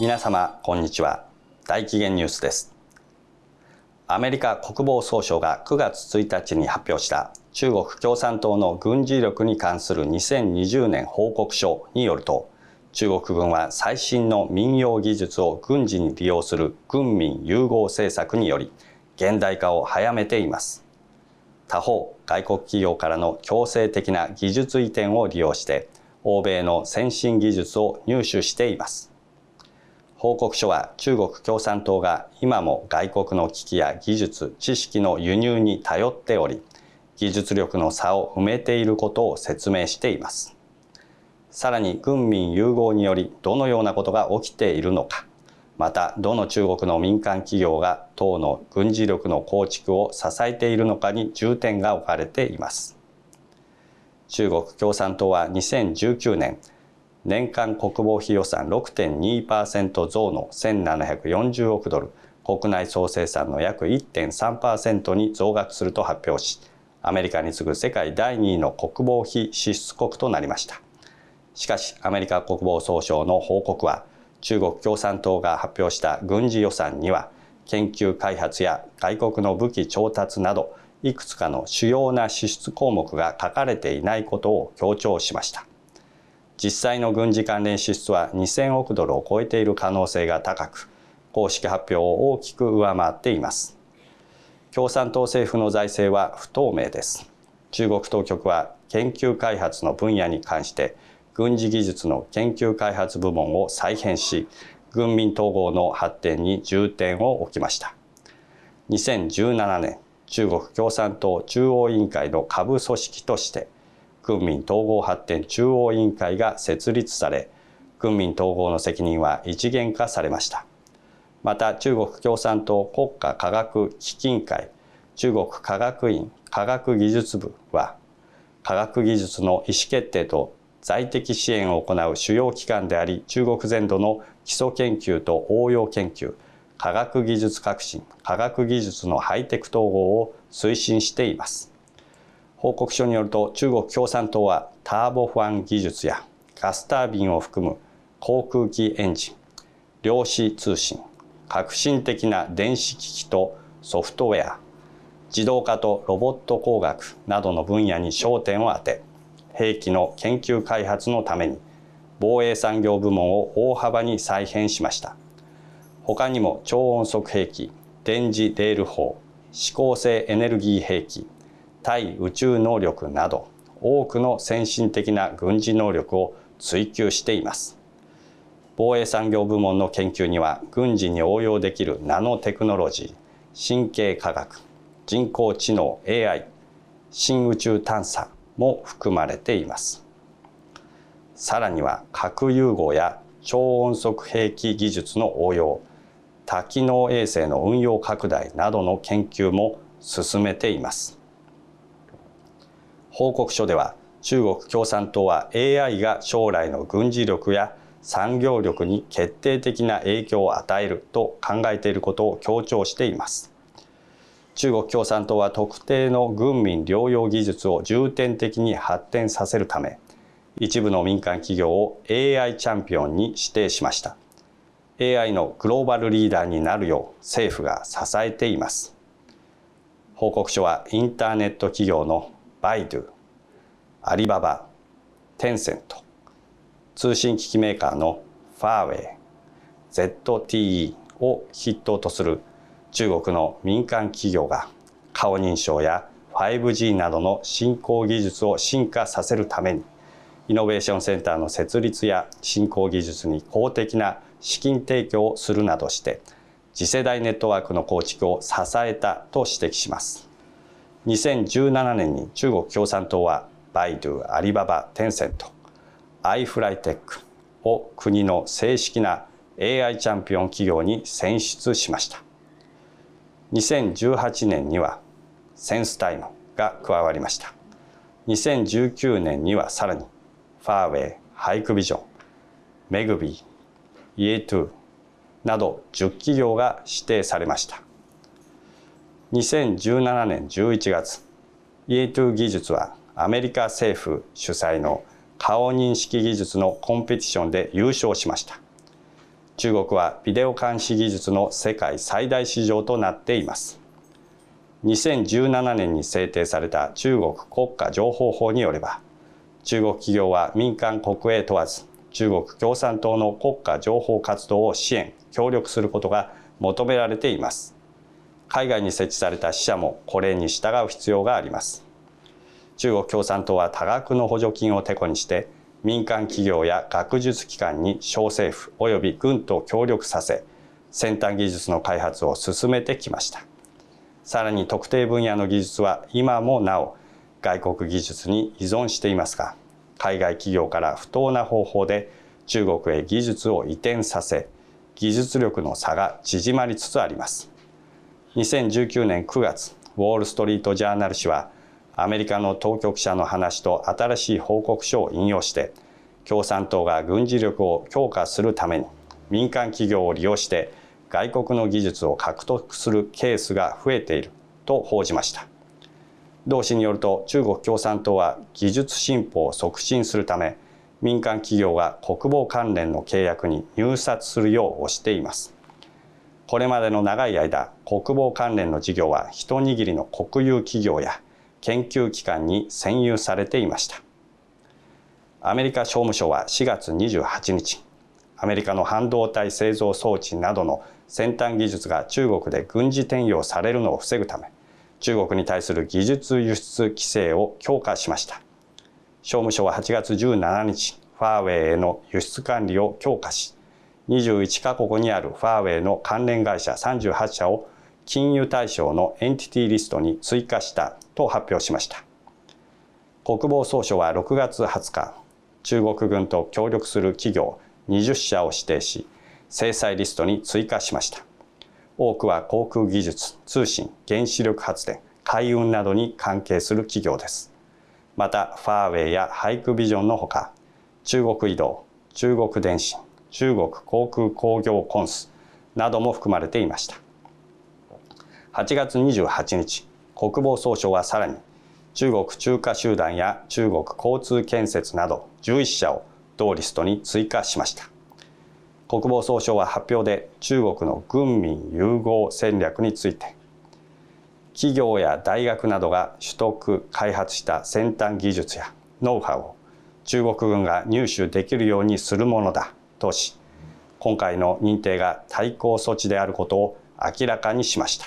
皆様こんにちは大紀元ニュースですアメリカ国防総省が9月1日に発表した中国共産党の軍事力に関する2020年報告書によると中国軍は最新の民用技術を軍事に利用する軍民融合政策により現代化を早めています他方外国企業からの強制的な技術移転を利用して欧米の先進技術を入手しています報告書は中国共産党が今も外国の機器や技術知識の輸入に頼っており技術力の差を埋めていることを説明していますさらに軍民融合によりどのようなことが起きているのかまたどの中国の民間企業が党の軍事力の構築を支えているのかに重点が置かれています中国共産党は2019年年間国防費予算6.2%増の1740億ドル国内総生産の約1.3%に増額すると発表しアメリカに次ぐ世界第2位の国防費支出国となりましたしかしアメリカ国防総省の報告は中国共産党が発表した軍事予算には研究開発や外国の武器調達などいくつかの主要な支出項目が書かれていないことを強調しました実際の軍事関連支出は2000億ドルを超えている可能性が高く公式発表を大きく上回っています共産党政府の財政は不透明です中国当局は研究開発の分野に関して軍事技術の研究開発部門を再編し軍民統合の発展に重点を置きました2017年中国共産党中央委員会の下部組織として軍民統合発展中央委員会が設立され軍民統合の責任は一元化されましたまた中国共産党国家科学基金会中国科学院科学技術部は科学技術の意思決定と在的支援を行う主要機関であり中国全土の基礎研究と応用研究科学技術革新科学技術のハイテク統合を推進しています報告書によると中国共産党はターボファン技術やガスタービンを含む航空機エンジン量子通信革新的な電子機器とソフトウェア自動化とロボット工学などの分野に焦点を当て兵器の研究開発のために防衛産業部門を大幅に再編しました他にも超音速兵器電磁レール砲指向性エネルギー兵器対宇宙能力など多くの先進的な軍事能力を追求しています防衛産業部門の研究には軍事に応用できるナノテクノロジー神経科学人工知能 AI 新宇宙探査も含まれていますさらには核融合や超音速兵器技術の応用多機能衛星の運用拡大などの研究も進めています。報告書では中国共産党は AI が将来の軍事力や産業力に決定的な影響を与えると考えていることを強調しています中国共産党は特定の軍民療養技術を重点的に発展させるため一部の民間企業を AI チャンピオンに指定しました AI のグローバルリーダーになるよう政府が支えています報告書はインターネット企業のバイドゥ、アリババ、テンセント、通信機器メーカーのファーウェイ、ZTE を筆頭とする中国の民間企業が顔認証や 5G などの新興技術を進化させるためにイノベーションセンターの設立や新興技術に公的な資金提供をするなどして次世代ネットワークの構築を支えたと指摘します。2017年に中国共産党はバイドゥ、アリババ、テンセント、アイフライテックを国の正式な AI チャンピオン企業に選出しました。2018年にはセンスタイムが加わりました。2019年にはさらにファーウェイ、ハイクビジョン、メグビー、イエトゥーなど10企業が指定されました。2017年11月 EA2 技術はアメリカ政府主催の顔認識技術のコンペティションで優勝しました中国はビデオ監視技術の世界最大市場となっています2017年に制定された中国国家情報法によれば中国企業は民間国営問わず中国共産党の国家情報活動を支援協力することが求められています海外に設置された支社もこれに従う必要があります中国共産党は多額の補助金をてこにして民間企業や学術機関に小政府及び軍と協力させ先端技術の開発を進めてきましたさらに特定分野の技術は今もなお外国技術に依存していますが海外企業から不当な方法で中国へ技術を移転させ技術力の差が縮まりつつあります2019年9月ウォール・ストリート・ジャーナル紙はアメリカの当局者の話と新しい報告書を引用して共産党が軍事力を強化するために民間企業を利用して外国の技術を獲得するケースが増えていると報じました同紙によると中国共産党は技術進歩を促進するため民間企業が国防関連の契約に入札するよう推していますこれまでの長い間国防関連の事業は一握りの国有企業や研究機関に占有されていましたアメリカ商務省は4月28日アメリカの半導体製造装置などの先端技術が中国で軍事転用されるのを防ぐため中国に対する技術輸出規制を強化しました商務省は8月17日ファーウェイへの輸出管理を強化し21カ国にあるファーウェイの関連会社38社を金融対象のエンティティリストに追加したと発表しました国防総省は6月20日中国軍と協力する企業20社を指定し制裁リストに追加しました多くは航空技術通信原子力発電海運などに関係する企業ですまたファーウェイやハイクビジョンのほか中国移動中国電信中国航空工業コンスなども含まれていました8月28日国防総省はさらに中国中華集団や中国交通建設など11社を同リストに追加しました国防総省は発表で中国の軍民融合戦略について企業や大学などが取得開発した先端技術やノウハウを中国軍が入手できるようにするものだとし今回の認定が対抗措置であることを明らかにしました。